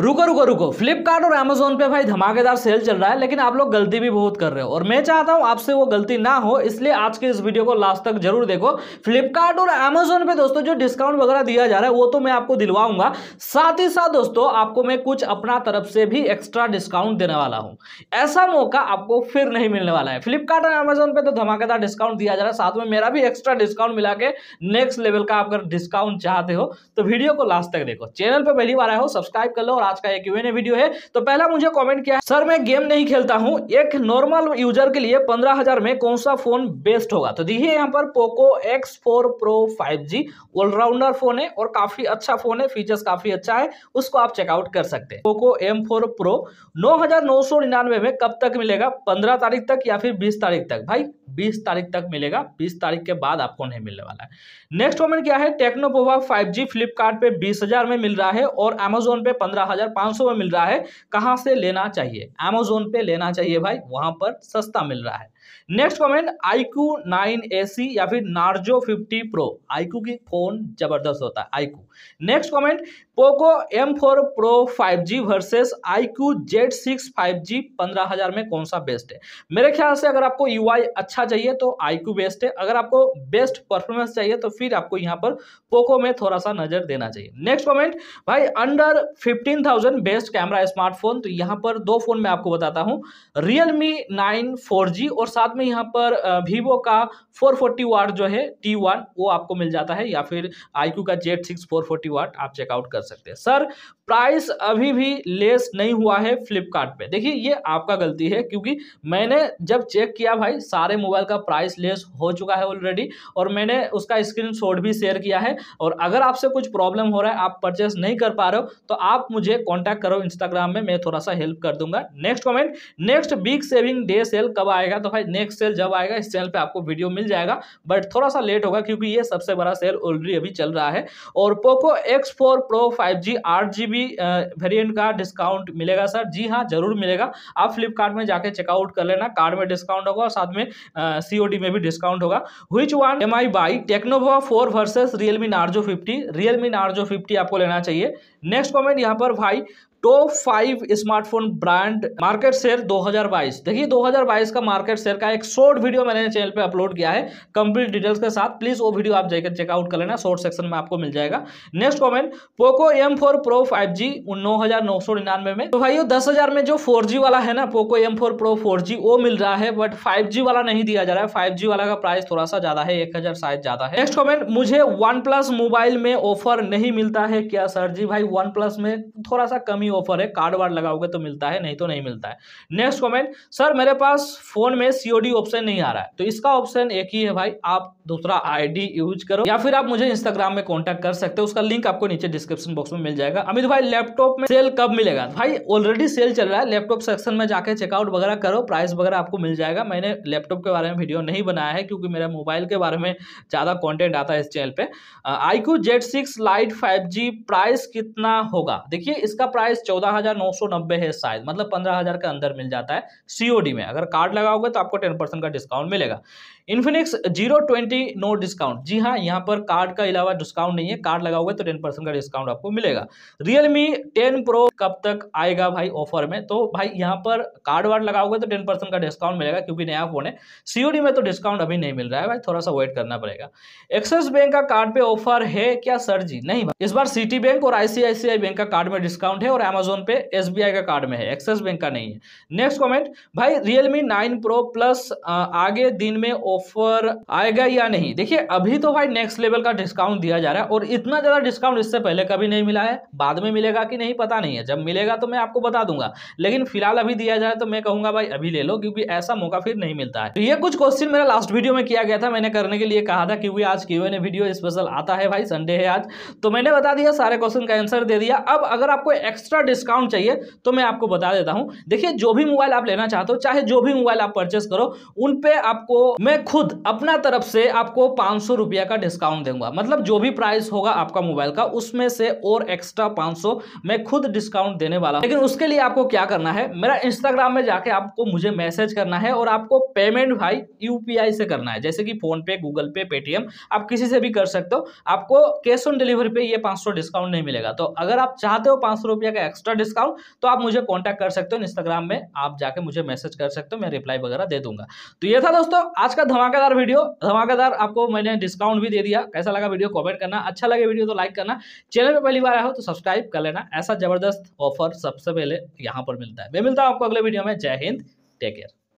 रुको रुको रुको फ्लिपकार्ट और अमेजोन पे भाई धमाकेदार सेल चल रहा है लेकिन आप लोग गलती भी बहुत कर रहे हो और मैं चाहता हूं आपसे वो गलती ना हो इसलिए आज के इस वीडियो को लास्ट तक जरूर देखो फ्लिपकार्ट और अमेजोन पे दोस्तों जो डिस्काउंट वगैरह दिया जा रहा है वो तो मैं आपको दिलवाऊंगा साथ ही साथ दोस्तों आपको मैं कुछ अपना तरफ से भी एक्स्ट्रा डिस्काउंट देने वाला हूँ ऐसा मौका आपको फिर नहीं मिलने वाला है फ्लिपकार्ट और अमेजोन पे तो धमाकेदार डिस्काउंट दिया जा रहा है साथ में मेरा भी एक्स्ट्रा डिस्काउंट मिला के नेक्स्ट लेवल का आप अगर डिस्काउंट चाहते हो तो वीडियो को लास्ट तक देखो चैनल पर पहली बार आए हो सब्सक्राइब कर लो और आज का एक यूएनए वीडियो है तो पहला मुझे कमेंट किया सर मैं गेम नहीं खेलता हूँ एक नॉर्मल यूजर के लिए पंद्रह हजार में कौन सा फोन बेस्ट होगा तो देखिए यहाँ पर Poco X four Pro five G allrounder phone है और काफी अच्छा फोन है फीचर्स काफी अच्छा है उसको आप चेकआउट कर सकते हैं पोको एम फोर प्रो नौ में कब तक मिलेगा पंद्रह तारीख तक या फिर बीस तारीख तक भाई बीस तारीख तक मिलेगा बीस तारीख के बाद आपको नहीं मिलने वाला है नेक्स्ट कमेंट क्या है टेक्नोपोवा फाइव जी फ्लिपकार्ट बीस हजार में मिल रहा है और अमेजोन पे पंद्रह में मिल रहा है कहाँ से लेना चाहिए अमेजोन पे लेना चाहिए भाई वहाँ पर सस्ता मिल रहा है next comment iQOO nine SE या फिर नार्जो 50 प्रो आईक्यू की फोन जबरदस्त होता है iQOO next comment Poco M4 five G versus IQ Z6 5G 15000 में कौन सा बेस्ट है मेरे ख्याल से अगर आपको UI अच्छा चाहिए तो IQ बेस्ट है अगर आपको बेस्ट परफॉर्मेंस चाहिए तो फिर आपको यहाँ पर पोको में थोड़ा सा नजर देना चाहिए नेक्स्ट कमेंट भाई अंडर 15000 बेस्ट कैमरा स्मार्टफोन तो यहाँ पर दो फोन मैं आपको बताता हूँ रियल मी नाइन और साथ में यहाँ पर वीवो का 440 वाट जो है टी वन वो आपको मिल जाता है या फिर आई का Z six four forty watt आप चेकआउट कर सकते हैं सर प्राइस अभी भी लेस नहीं हुआ है फ्लिपकार्ट पे देखिए ये आपका गलती है क्योंकि मैंने जब चेक किया भाई सारे मोबाइल का प्राइस लेस हो चुका है ऑलरेडी और मैंने उसका स्क्रीन भी शेयर किया है और अगर आपसे कुछ प्रॉब्लम हो रहा है आप परचेस नहीं कर पा रहे हो तो आप मुझे कॉन्टैक्ट करो इंस्टाग्राम में मैं थोड़ा सा हेल्प कर दूंगा next comment next big saving day sale कब आएगा तो भाई नेक्स्ट सेल जब आएगा इस चैनल पे आपको वीडियो मिल जाएगा बट थोड़ा सा लेट होगा क्योंकि ये सबसे बड़ा सेल ऑलरेडी अभी चल रहा है और Poco X four Pro five G आठ जी बी वेरियंट का डिस्काउंट मिलेगा सर जी हाँ जरूर मिलेगा आप फ्लिपकार्ट में जाके चेकआउट कर लेना कार्ड में डिस्काउंट होगा और साथ में सी में भी डिस्काउंट होगा हुई वन एम आई बाई Tecno Pova four versus Realme Narzo fifty Realme Narzo fifty आपको लेना चाहिए नेक्स्ट कॉमेंट यहाँ पर भाई top five smartphone brand market share 2022 देखिए 2022 का मार्केट शेयर का एक शॉर्ट वीडियो मैंने चैनल पे अपलोड किया है कंप्लीट डिटेल्स के साथ प्लीज वो वीडियो आप जाकर चेकआउट कर लेना शॉर्ट सेक्शन में आपको मिल जाएगा next comment Poco M four Pro five G नौ हजार नौ सौ निन्यानवे में तो भाई दस हजार में जो फोर जी वाला है ना Poco M four Pro four G वो मिल रहा है बट फाइव जी वाला नहीं दिया जा रहा है फाइव जी वाला का प्राइस थोड़ा सा ज्यादा है एक हजार शायद ज्यादा है नेक्स्ट कॉमेंट मुझे वन प्लस मोबाइल में ऑफर नहीं मिलता है क्या सर जी भाई वन प्लस में थोड़ा सा कमी ही ऑफर है कार्ड वार्ड लगाओगे तो मिलता है नहीं तो नहीं मिलता है नेक्स्ट कॉमेंट सर मेरे पास फोन में सीओडी ऑप्शन नहीं आ रहा है तो इसका ऑप्शन एक ही है भाई आप दूसरा आईडी यूज करो या फिर आप मुझे इंस्टाग्राम में कॉन्टेक्ट कर सकते हो उसका लिंक आपको नीचे डिस्क्रिप्शन बॉक्स में मिल जाएगा अमित भाई लैपटॉप में सेल कब मिलेगा भाई ऑलरेडी सेल चल रहा है लैपटॉप सेक्शन में जाकर चेकआउट वगैरह करो प्राइस वगैरह आपको मिल जाएगा मैंने लैपटॉप के बारे में वीडियो नहीं बनाया है क्योंकि मेरा मोबाइल के बारे में ज़्यादा कॉन्टेंट आता है इस चैनल पर iQOO Q Z six lite five G price कितना होगा देखिए इसका प्राइस प्राइस चौदह हजार नौ सौ नब्बे है शायद मतलब पंद्रह हजार के अंदर मिल जाता है सीओडी में अगर कार्ड लगाओगे तो आपको टेन परसेंट का डिस्काउंट मिलेगा Infinix zero twenty no discount जी हाँ यहाँ पर कार्ड का अलावा डिस्काउंट नहीं है कार्ड लगाओगे तो टेन परसेंट का डिस्काउंट आपको मिलेगा रियलमी टेन प्रो कब तक आएगा भाई ऑफर में तो भाई यहाँ पर कार्ड वार्ड लगाओगे तो टेन परसेंट का डिस्काउंट मिलेगा क्योंकि नया फोन है सीओडी में तो डिस्काउंट अभी नहीं मिल रहा है भाई थोड़ा सा वेट करना पड़ेगा एक्सिस बैंक का कार्ड पे ऑफर है क्या सर जी नहीं इस बार सिटी बैंक और आईसीआईसीआई बैंक का कार्ड में डिस्काउंट है और अमेजोन पे एसबीआई का कार्ड में है एक्सिस बैंक का नहीं है नेक्स्ट कॉमेंट भाई रियलमी नाइन प्रो प्लस आगे दिन में ऑफर आएगा या नहीं देखिए अभी तो भाई नेक्स्ट लेवल का डिस्काउंट दिया जा रहा है और इतना ज्यादा डिस्काउंट इससे पहले कभी नहीं मिला है बाद में मिलेगा कि नहीं पता नहीं है जब मिलेगा तो मैं आपको बता दूंगा लेकिन फिलहाल अभी दिया जाए तो मैं कहूंगा भाई अभी ले लो क्योंकि ऐसा मौका फिर नहीं मिलता है तो ये कुछ क्वेश्चन मेरा लास्ट वीडियो में किया गया था मैंने करने के लिए कहा था क्योंकि आज क्यों एन वीडियो स्पेशल आता है भाई संडे है आज तो मैंने बता दिया सारे क्वेश्चन का आंसर दे दिया अब अगर आपको एक्स्ट्रा एक्स्ट्रा डिस्काउंट चाहिए तो मैं आपको बता देता हूँ देखिए जो भी मोबाइल आप लेना चाहते हो चाहे जो भी मोबाइल आप परचेस करो उन पे आपको मैं खुद अपना तरफ से आपको पाँच सौ रुपया का डिस्काउंट दूंगा मतलब जो भी प्राइस होगा आपका मोबाइल का उसमें से और एक्स्ट्रा पाँच मैं खुद डिस्काउंट देने वाला लेकिन उसके लिए आपको क्या करना है मेरा इंस्टाग्राम में जाके आपको मुझे मैसेज करना है और आपको पेमेंट भाई यूपीआई से करना है जैसे कि फोन पे गूगल पे पेटीएम आप किसी से भी कर सकते हो आपको कैश ऑन डिलीवरी पे ये सौ डिस्काउंट नहीं मिलेगा तो अगर आप चाहते हो पांच सौ रुपया का एक्स्ट्रा डिस्काउंट तो आप मुझे कॉन्टैक्ट कर सकते हो इंस्टाग्राम में आप जाके मुझे मैसेज कर सकते हो मैं रिप्लाई वगैरह दे दूंगा तो ये था दोस्तों आज का धमाकेदार वीडियो धमाकेदार आपको मैंने डिस्काउंट भी दे दिया कैसा लगा वीडियो कॉमेंट करना अच्छा लगे वीडियो तो लाइक करना चैनल पर पहली बार आया हो तो सब्सक्राइब कर लेना ऐसा जबरदस्त ऑफर सबसे पहले यहाँ पर मिलता है मैं मिलता हूँ आपको अगले वीडियो में जय हिंद टेक केयर